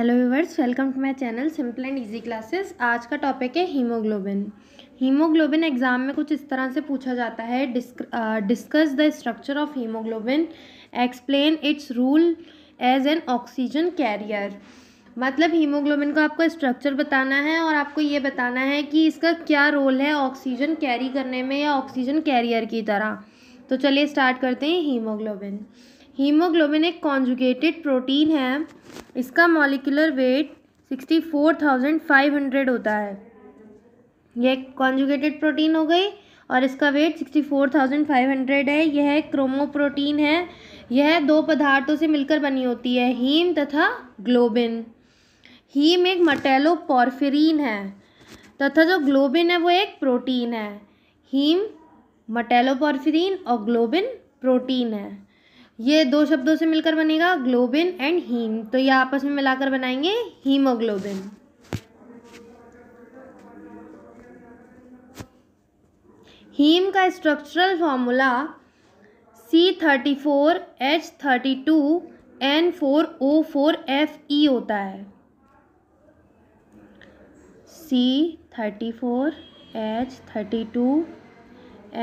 hello viewers welcome to my channel simple and easy classes आज का topic है haemoglobin haemoglobin exam में कुछ इस तरह से पूछा जाता है discuss the structure of haemoglobin explain its role as an oxygen carrier मतलब हीमोग्लोबिन का आपको स्ट्रक्चर बताना है और आपको ये बताना है कि इसका क्या रोल है ऑक्सीजन कैरी करने में या ऑक्सीजन कैरियर की तरह तो चलिए स्टार्ट करते हैं हीमोग्लोबिन हीमोग्लोबिन एक कॉन्जुगेटेड प्रोटीन है इसका molecular weight sixty four thousand five hundred होता है यह कॉन्जुगेटेड प्रोटीन हो गई और इसका weight sixty four thousand five hundred है यह क्रोमो प्रोटीन है यह दो पदार्थों से मिलकर बनी होती है हीम तथा ग्लोबिन हीम एक मटेलोपॉर्फिरीन है तथा जो ग्लोबिन है वो एक प्रोटीन है हीम मटेलोपॉर्फिरीन और ग्लोबिन प्रोटीन है ये दो शब्दों से मिलकर बनेगा ग्लोबिन एंड हीम तो ये आपस में मिलाकर बनाएंगे हीमोग्लोबिन हीम का structural formula C thirty four H thirty two N four O four F E होता है C thirty four H thirty two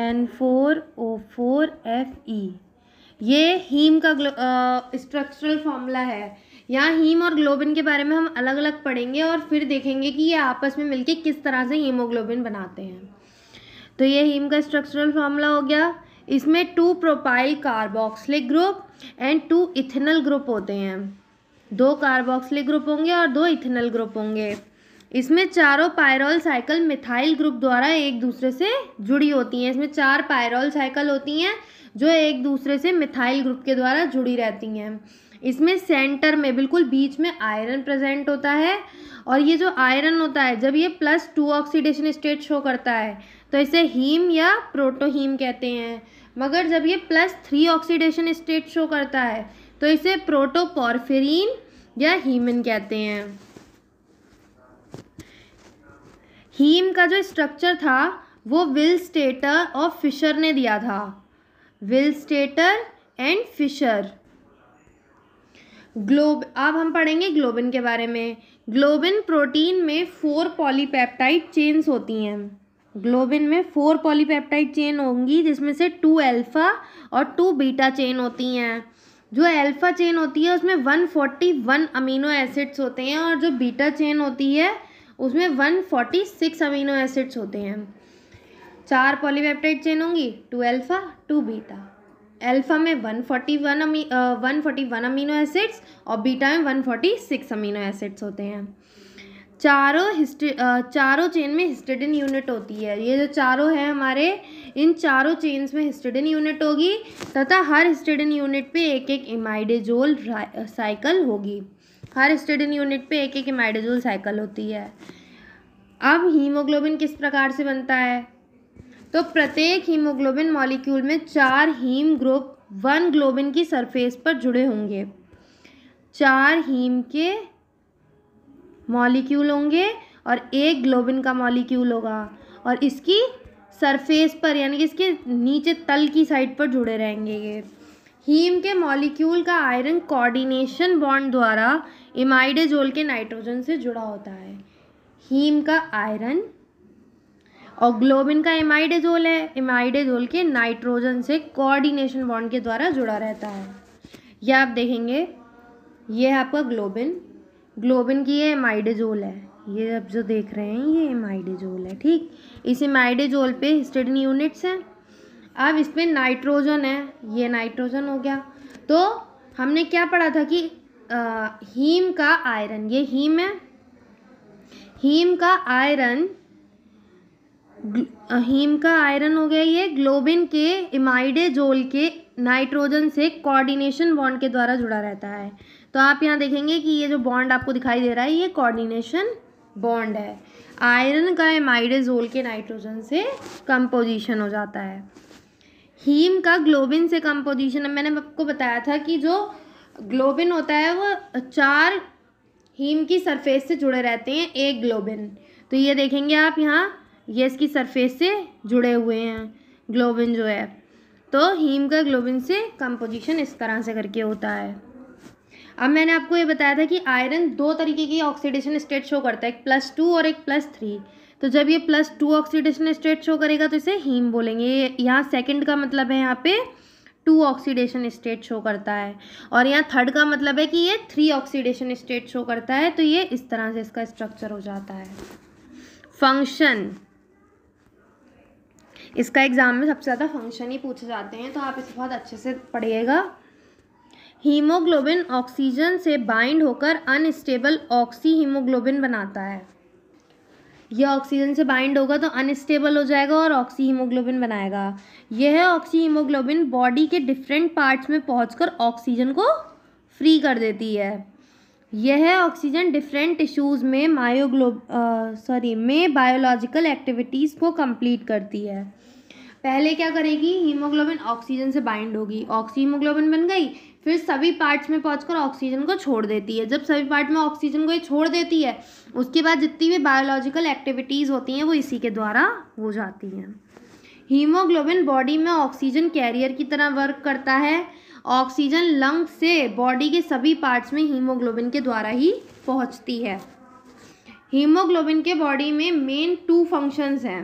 N four O four F E ये हीम का स्ट्रक्चरल फॉर्मूला है यहाँ haem और globin के बारे में हम अलग अलग पढ़ेंगे और फिर देखेंगे कि ये आपस में मिलके किस तरह से हीमोग्लोबिन बनाते हैं तो ये हीम का स्ट्रक्चरल फॉर्मूला हो गया इसमें two propyl carboxylic group and two ethenyl group होते हैं दो कार्बोक्सलिक ग्रुप होंगे और दो इथेनल ग्रुप होंगे इसमें चारों पायरॉल साइकिल मिथाइल ग्रुप द्वारा एक दूसरे से जुड़ी होती हैं इसमें चार पायरॉल साइकिल होती हैं जो एक दूसरे से मिथाइल ग्रुप के द्वारा जुड़ी रहती हैं इसमें सेंटर में बिल्कुल बीच में आयरन प्रेजेंट होता है और ये जो आयरन होता है जब ये plus two oxidation state show करता है तो इसे हीम या प्रोटोहीम कहते हैं मगर जब ये plus three oxidation state show करता है तो इसे प्रोटोपॉर्फेरिन या हीमिन कहते हैं हीम का जो स्ट्रक्चर था वो विल स्टेटर और फिशर ने दिया था विल स्टेटर एंड फिशर ग्लोब अब हम पढ़ेंगे ग्लोबिन के बारे में ग्लोबिन प्रोटीन में फोर पॉलीपेप्टाइड चेन्स होती हैं ग्लोबिन में फोर पॉलीपेप्टाइड चेन होंगी जिसमें से टू अल्फ़ा और टू बीटा चेन होती हैं जो अल्फ़ा चेन होती है उसमें one forty one amino acids होते हैं और जो बीटा चेन होती है उसमें one forty six amino acids होते हैं चार पॉलीपेप्टाइड चेन होंगी two alpha two beta alpha में वन अमी one forty one amino acids और बीटा में one forty six amino acids होते हैं चारों हिस्ट चारों चेन में हिस्टेडिन यूनिट होती है ये जो चारों है हमारे इन चारों चेन्स में हिस्टेडिन यूनिट होगी तथा हर हिस्टेडिन यूनिट पे एक एक इमाइडेजोल साइकिल होगी हर स्टेडिन यूनिट पे एक एक इमाइडाजोल साइकिल होती है अब हीमोग्लोबिन किस प्रकार से बनता है तो प्रत्येक हीमोग्लोबिन मॉलिक्यूल में चार हीम ग्रुप वन ग्लोबिन की सरफेस पर जुड़े होंगे चार हीम के मॉलिक्यूल होंगे और एक ग्लोबिन का मॉलिक्यूल होगा और इसकी सरफेस पर यानी कि इसके नीचे तल की साइड पर जुड़े रहेंगे ये हीम के मॉलिक्यूल का आयरन कोऑर्डिनेशन बॉन्ड द्वारा इमाइडेजोल के नाइट्रोजन से जुड़ा होता है हीम का आयरन और ग्लोबिन का इमाइडेजोल है इमाइडेजोल के नाइट्रोजन से कोऑर्डिनेशन बॉन्ड के द्वारा जुड़ा रहता है यह आप देखेंगे ये है आपका ग्लोबिन ग्लोबिन की ये एमाइडेजोल है ये आप जो देख रहे हैं ये एमाइडेजोल है ठीक इस एमाइडेजोल पे हिस्टडन यूनिट्स हैं अब इसमें नाइट्रोजन है ये नाइट्रोजन हो गया तो हमने क्या पढ़ा था कि आ, हीम का आयरन ये हीम है हीम का आयरन हीम का आयरन हो गया ये ग्लोबिन के इमाइडे जोल के नाइट्रोजन से कोऑर्डिनेशन बॉन्ड के द्वारा जुड़ा रहता है तो आप यहाँ देखेंगे कि ये जो बॉन्ड आपको दिखाई दे रहा है ये कोऑर्डिनेशन बॉन्ड है आयरन का एमाइडेजोल के नाइट्रोजन से कंपोजिशन हो जाता है हीम का ग्लोबिन से कंपोजिशन अब मैंने आपको बताया था कि जो ग्लोबिन होता है वो चार हीम की सरफेस से जुड़े रहते हैं एक ग्लोबिन तो ये देखेंगे आप यहाँ ये इसकी सरफेस से जुड़े हुए हैं ग्लोबिन जो है तो हीम का ग्लोबिन से कंपोजिशन इस तरह से करके होता है अब मैंने आपको ये बताया था कि आयरन दो तरीके की ऑक्सीडेशन स्टेट शो करता है एक प्लस टू और एक प्लस थ्री तो जब ये plus two oxidation state show करेगा तो इसे हीम बोलेंगे ये यहाँ सेकेंड का मतलब है यहाँ पे टू ऑक्सीडेशन स्टेट शो करता है और यहाँ थर्ड का मतलब है कि ये थ्री ऑक्सीडेशन स्टेट शो करता है तो ये इस तरह से इसका स्ट्रक्चर हो जाता है फंक्शन इसका एग्ज़ाम में सबसे ज़्यादा फंक्शन ही पूछे जाते हैं तो आप इसे बहुत अच्छे से पढ़िएगा हीमोग्लोबिन ऑक्सीजन से बाइंड होकर अनस्टेबल ऑक्सी हीमोग्लोबिन बनाता है यह ऑक्सीजन से बाइंड होगा तो अनस्टेबल हो जाएगा और ऑक्सी हीमोग्लोबिन बनाएगा यह ऑक्सी हीमोग्लोबिन बॉडी के डिफरेंट पार्ट्स में पहुंचकर ऑक्सीजन को फ्री कर देती है यह ऑक्सीजन डिफरेंट टिश्यूज़ में मायोग्लो सॉरी में बायोलॉजिकल एक्टिविटीज़ को कंप्लीट करती है पहले क्या करेगी हीमोग्लोबिन ऑक्सीजन से बाइंड होगी ऑक्सी हीमोग्लोबिन बन गई फिर सभी पार्ट्स में पहुंचकर ऑक्सीजन को छोड़ देती है जब सभी पार्ट में ऑक्सीजन को ये छोड़ देती है उसके बाद जितनी भी बायोलॉजिकल एक्टिविटीज़ होती हैं वो इसी के द्वारा हो जाती हैं हीमोग्लोबिन बॉडी में ऑक्सीजन कैरियर की तरह वर्क करता है ऑक्सीजन लंग से बॉडी के सभी पार्ट्स में हीमोग्लोबिन के द्वारा ही पहुंचती है हीमोग्लोबिन के बॉडी में मेन टू फंक्शंस हैं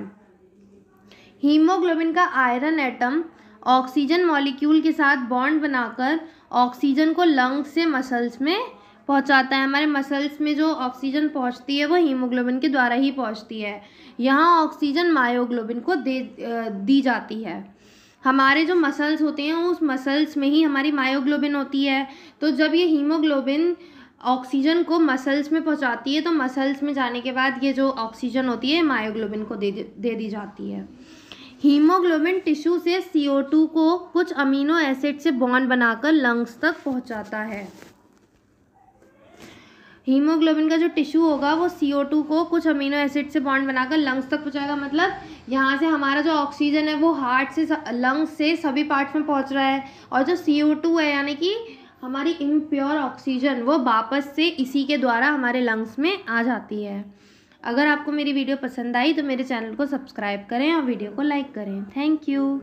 हीमोग्लोबिन का आयरन एटम ऑक्सीजन मॉलिक्यूल के साथ बॉन्ड बनाकर ऑक्सीजन को लंग्स से मसल्स में पहुंचाता है हमारे मसल्स में जो ऑक्सीजन पहुंचती है वो हीमोग्लोबिन के द्वारा ही पहुंचती है यहाँ ऑक्सीजन मायोग्लोबिन को दे दी जाती है हमारे जो मसल्स होते हैं उस मसल्स में ही हमारी मायोग्लोबिन होती है तो जब ये हीमोग्लोबिन ऑक्सीजन को मसल्स में पहुंचाती है तो मसल्स में जाने के बाद ये जो ऑक्सीजन होती है मायोग्लोबिन को दे दे दी जाती है हीमोग्लोबिन टिश्यू से CO2 को कुछ अमीनो एसिड से बॉन्ड बनाकर लंग्स तक पहुंचाता है हीमोग्लोबिन का जो टिश्यू होगा वो CO2 को कुछ अमीनो एसिड से बॉन्ड बनाकर लंग्स तक पहुंचाएगा मतलब यहाँ से हमारा जो ऑक्सीजन है वो हार्ट से लंग्स से सभी पार्ट्स में पहुंच रहा है और जो CO2 है यानी कि हमारी इम्प्योर ऑक्सीजन वो वापस से इसी के द्वारा हमारे लंग्स में आ जाती है अगर आपको मेरी वीडियो पसंद आई तो मेरे चैनल को सब्सक्राइब करें और वीडियो को लाइक करें थैंक यू